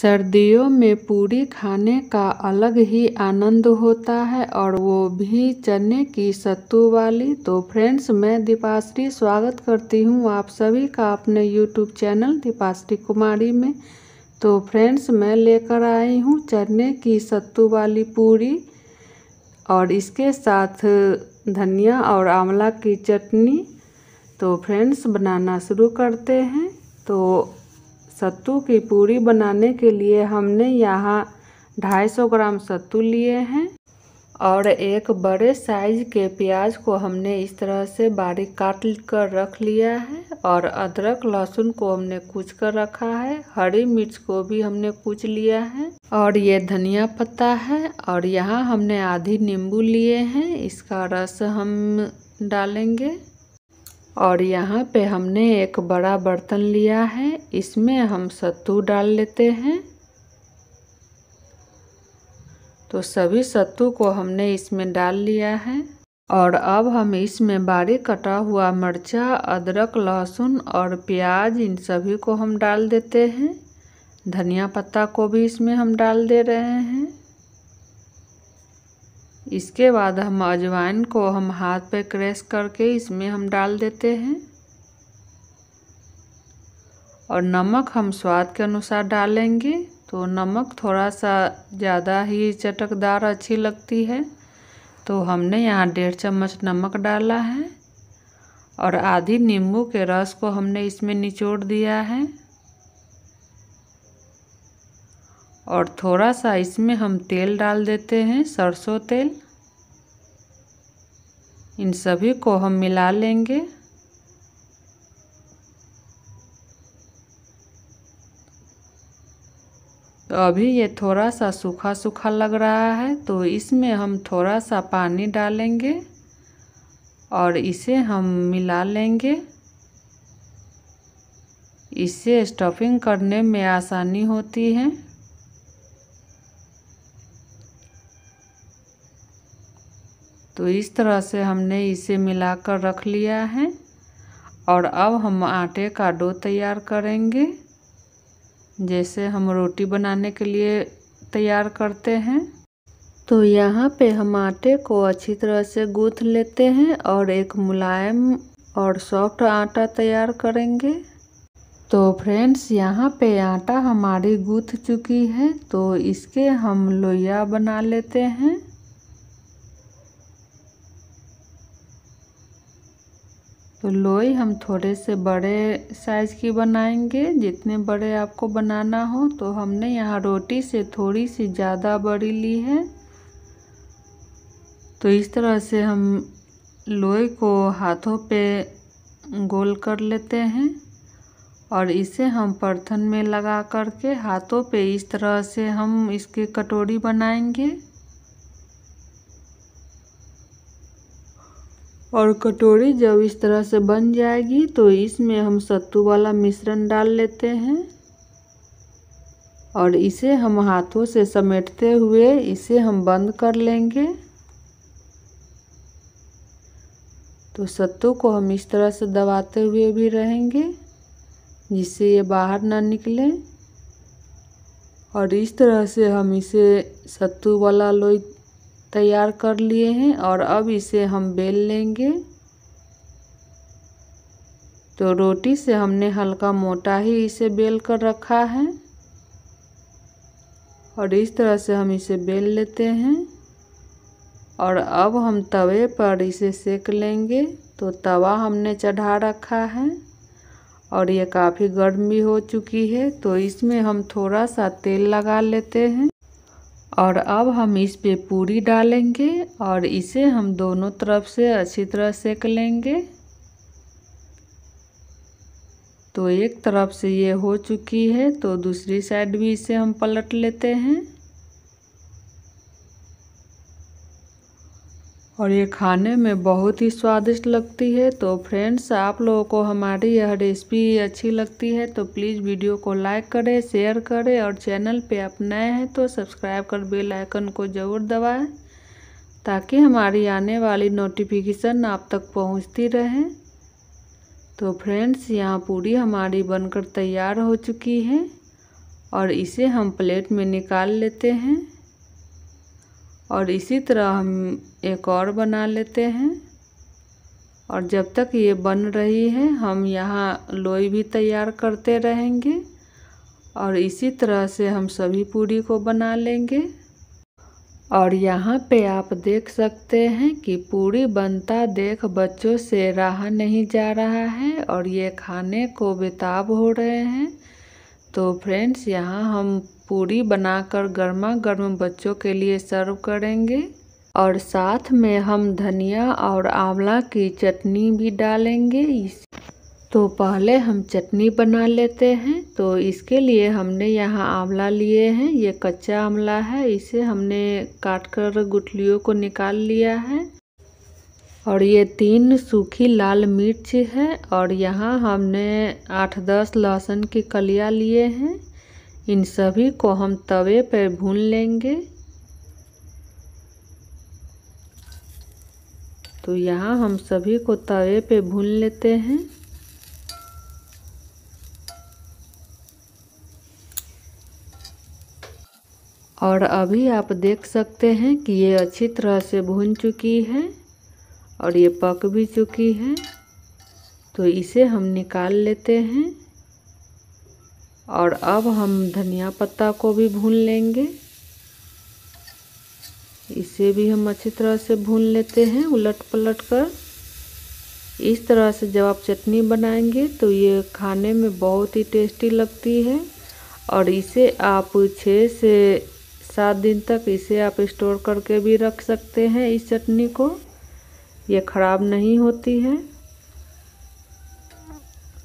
सर्दियों में पूरी खाने का अलग ही आनंद होता है और वो भी चने की सत्तू वाली तो फ्रेंड्स मैं दीपाश्री स्वागत करती हूँ आप सभी का अपने यूट्यूब चैनल दीपाश्री कुमारी में तो फ्रेंड्स मैं लेकर आई हूँ चने की सत्तू वाली पूरी और इसके साथ धनिया और आंवला की चटनी तो फ्रेंड्स बनाना शुरू करते हैं तो सत्तू की पूरी बनाने के लिए हमने यहाँ 250 ग्राम सत्तू लिए हैं और एक बड़े साइज के प्याज को हमने इस तरह से बारीक काट कर रख लिया है और अदरक लहसुन को हमने कूच कर रखा है हरी मिर्च को भी हमने कूच लिया है और ये धनिया पत्ता है और यहाँ हमने आधी नींबू लिए हैं इसका रस हम डालेंगे और यहाँ पे हमने एक बड़ा बर्तन लिया है इसमें हम सत्तू डाल लेते हैं तो सभी सत्तू को हमने इसमें डाल लिया है और अब हम इसमें बारीक कटा हुआ मिर्चा अदरक लहसुन और प्याज इन सभी को हम डाल देते हैं धनिया पत्ता को भी इसमें हम डाल दे रहे हैं इसके बाद हम अजवाइन को हम हाथ पे क्रेश करके इसमें हम डाल देते हैं और नमक हम स्वाद के अनुसार डालेंगे तो नमक थोड़ा सा ज़्यादा ही चटकदार अच्छी लगती है तो हमने यहाँ डेढ़ चम्मच नमक डाला है और आधी नींबू के रस को हमने इसमें निचोड़ दिया है और थोड़ा सा इसमें हम तेल डाल देते हैं सरसों तेल इन सभी को हम मिला लेंगे तो अभी ये थोड़ा सा सूखा सूखा लग रहा है तो इसमें हम थोड़ा सा पानी डालेंगे और इसे हम मिला लेंगे इससे स्टफिंग करने में आसानी होती है तो इस तरह से हमने इसे मिलाकर रख लिया है और अब हम आटे का डो तैयार करेंगे जैसे हम रोटी बनाने के लिए तैयार करते हैं तो यहाँ पे हम आटे को अच्छी तरह से गूँथ लेते हैं और एक मुलायम और सॉफ्ट आटा तैयार करेंगे तो फ्रेंड्स यहाँ पे आटा हमारी गूँथ चुकी है तो इसके हम लोइया बना लेते हैं तो लोई हम थोड़े से बड़े साइज़ की बनाएंगे जितने बड़े आपको बनाना हो तो हमने यहाँ रोटी से थोड़ी सी ज़्यादा बड़ी ली है तो इस तरह से हम लोई को हाथों पे गोल कर लेते हैं और इसे हम परथन में लगा करके हाथों पे इस तरह से हम इसके कटोरी बनाएंगे और कटोरी जब इस तरह से बन जाएगी तो इसमें हम सत्तू वाला मिश्रण डाल लेते हैं और इसे हम हाथों से समेटते हुए इसे हम बंद कर लेंगे तो सत्तू को हम इस तरह से दबाते हुए भी रहेंगे जिससे ये बाहर ना निकले और इस तरह से हम इसे सत्तू वाला लोई तैयार कर लिए हैं और अब इसे हम बेल लेंगे तो रोटी से हमने हल्का मोटा ही इसे बेल कर रखा है और इस तरह से हम इसे बेल लेते हैं और अब हम तवे पर इसे सेक लेंगे तो तवा हमने चढ़ा रखा है और ये काफ़ी गर्म भी हो चुकी है तो इसमें हम थोड़ा सा तेल लगा लेते हैं और अब हम इस पे पूरी डालेंगे और इसे हम दोनों तरफ से अच्छी तरह सेक लेंगे तो एक तरफ से ये हो चुकी है तो दूसरी साइड भी इसे हम पलट लेते हैं और ये खाने में बहुत ही स्वादिष्ट लगती है तो फ्रेंड्स आप लोगों को हमारी यह रेसिपी अच्छी लगती है तो प्लीज़ वीडियो को लाइक करें शेयर करें और चैनल पे आप नए हैं तो सब्सक्राइब कर बेल आइकन को ज़रूर दबाएं ताकि हमारी आने वाली नोटिफिकेशन आप तक पहुंचती रहे तो फ्रेंड्स यहाँ पूरी हमारी बनकर तैयार हो चुकी है और इसे हम प्लेट में निकाल लेते हैं और इसी तरह हम एक और बना लेते हैं और जब तक ये बन रही है हम यहाँ लोई भी तैयार करते रहेंगे और इसी तरह से हम सभी पूरी को बना लेंगे और यहाँ पे आप देख सकते हैं कि पूरी बनता देख बच्चों से रहा नहीं जा रहा है और ये खाने को बेताब हो रहे हैं तो फ्रेंड्स यहाँ हम पूरी बनाकर गर्मा गर्म बच्चों के लिए सर्व करेंगे और साथ में हम धनिया और आंवला की चटनी भी डालेंगे इस तो पहले हम चटनी बना लेते हैं तो इसके लिए हमने यहाँ आंवला लिए हैं ये कच्चा आंवला है इसे हमने काट कर गुठलियों को निकाल लिया है और ये तीन सूखी लाल मिर्च है और यहाँ हमने आठ दस लहसुन की कलिया लिए हैं इन सभी को हम तवे पर भून लेंगे तो यहाँ हम सभी को तवे पे भून लेते हैं और अभी आप देख सकते हैं कि ये अच्छी तरह से भून चुकी है और ये पक भी चुकी है तो इसे हम निकाल लेते हैं और अब हम धनिया पत्ता को भी भून लेंगे इसे भी हम अच्छी तरह से भून लेते हैं उलट पलट कर इस तरह से जब आप चटनी बनाएंगे तो ये खाने में बहुत ही टेस्टी लगती है और इसे आप छः से सात दिन तक इसे आप स्टोर करके भी रख सकते हैं इस चटनी को ये ख़राब नहीं होती है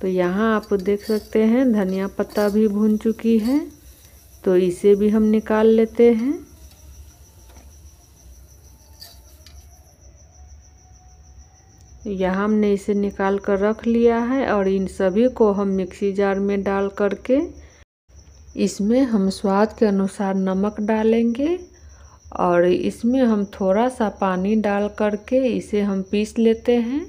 तो यहाँ आप देख सकते हैं धनिया पत्ता भी भून चुकी है तो इसे भी हम निकाल लेते हैं यह हमने इसे निकाल कर रख लिया है और इन सभी को हम मिक्सी जार में डाल करके इसमें हम स्वाद के अनुसार नमक डालेंगे और इसमें हम थोड़ा सा पानी डाल करके इसे हम पीस लेते हैं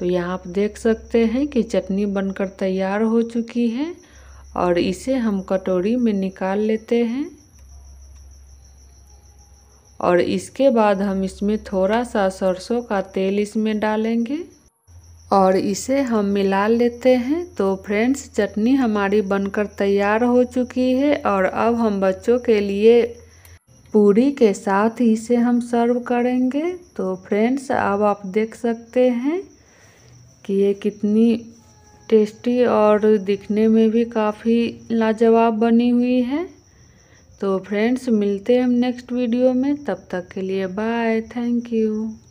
तो यहाँ आप देख सकते हैं कि चटनी बनकर तैयार हो चुकी है और इसे हम कटोरी में निकाल लेते हैं और इसके बाद हम इसमें थोड़ा सा सरसों का तेल इसमें डालेंगे और इसे हम मिला लेते हैं तो फ्रेंड्स चटनी हमारी बनकर तैयार हो चुकी है और अब हम बच्चों के लिए पूरी के साथ इसे हम सर्व करेंगे तो फ्रेंड्स अब आप देख सकते हैं कि ये कितनी टेस्टी और दिखने में भी काफ़ी लाजवाब बनी हुई है तो फ्रेंड्स मिलते हैं हम नेक्स्ट वीडियो में तब तक के लिए बाय थैंक यू